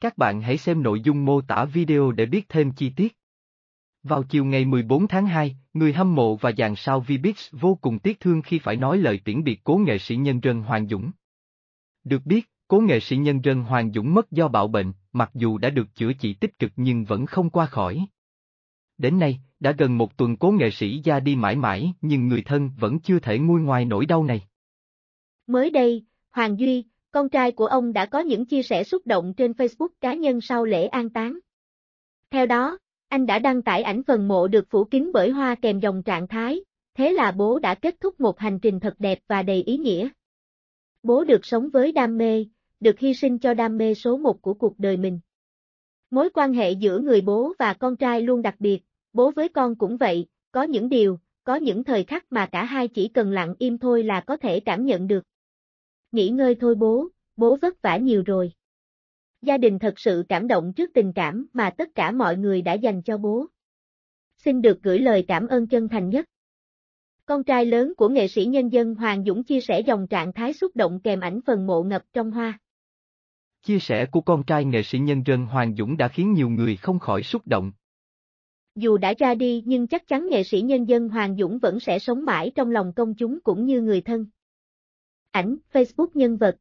Các bạn hãy xem nội dung mô tả video để biết thêm chi tiết. Vào chiều ngày 14 tháng 2, người hâm mộ và dàn sao Vbiz vô cùng tiếc thương khi phải nói lời tiễn biệt cố nghệ sĩ nhân dân Hoàng Dũng. Được biết, cố nghệ sĩ nhân dân Hoàng Dũng mất do bạo bệnh, mặc dù đã được chữa trị tích cực nhưng vẫn không qua khỏi. Đến nay, đã gần một tuần cố nghệ sĩ ra đi mãi mãi nhưng người thân vẫn chưa thể nguôi ngoài nỗi đau này. Mới đây, Hoàng Duy, con trai của ông đã có những chia sẻ xúc động trên Facebook cá nhân sau lễ an táng. Theo đó, anh đã đăng tải ảnh phần mộ được phủ kín bởi hoa kèm dòng trạng thái, thế là bố đã kết thúc một hành trình thật đẹp và đầy ý nghĩa. Bố được sống với đam mê, được hy sinh cho đam mê số một của cuộc đời mình. Mối quan hệ giữa người bố và con trai luôn đặc biệt, bố với con cũng vậy, có những điều, có những thời khắc mà cả hai chỉ cần lặng im thôi là có thể cảm nhận được nghỉ ngơi thôi bố, bố vất vả nhiều rồi. Gia đình thật sự cảm động trước tình cảm mà tất cả mọi người đã dành cho bố. Xin được gửi lời cảm ơn chân thành nhất. Con trai lớn của nghệ sĩ nhân dân Hoàng Dũng chia sẻ dòng trạng thái xúc động kèm ảnh phần mộ ngập trong hoa. Chia sẻ của con trai nghệ sĩ nhân dân Hoàng Dũng đã khiến nhiều người không khỏi xúc động. Dù đã ra đi nhưng chắc chắn nghệ sĩ nhân dân Hoàng Dũng vẫn sẽ sống mãi trong lòng công chúng cũng như người thân. Ảnh, Facebook nhân vật,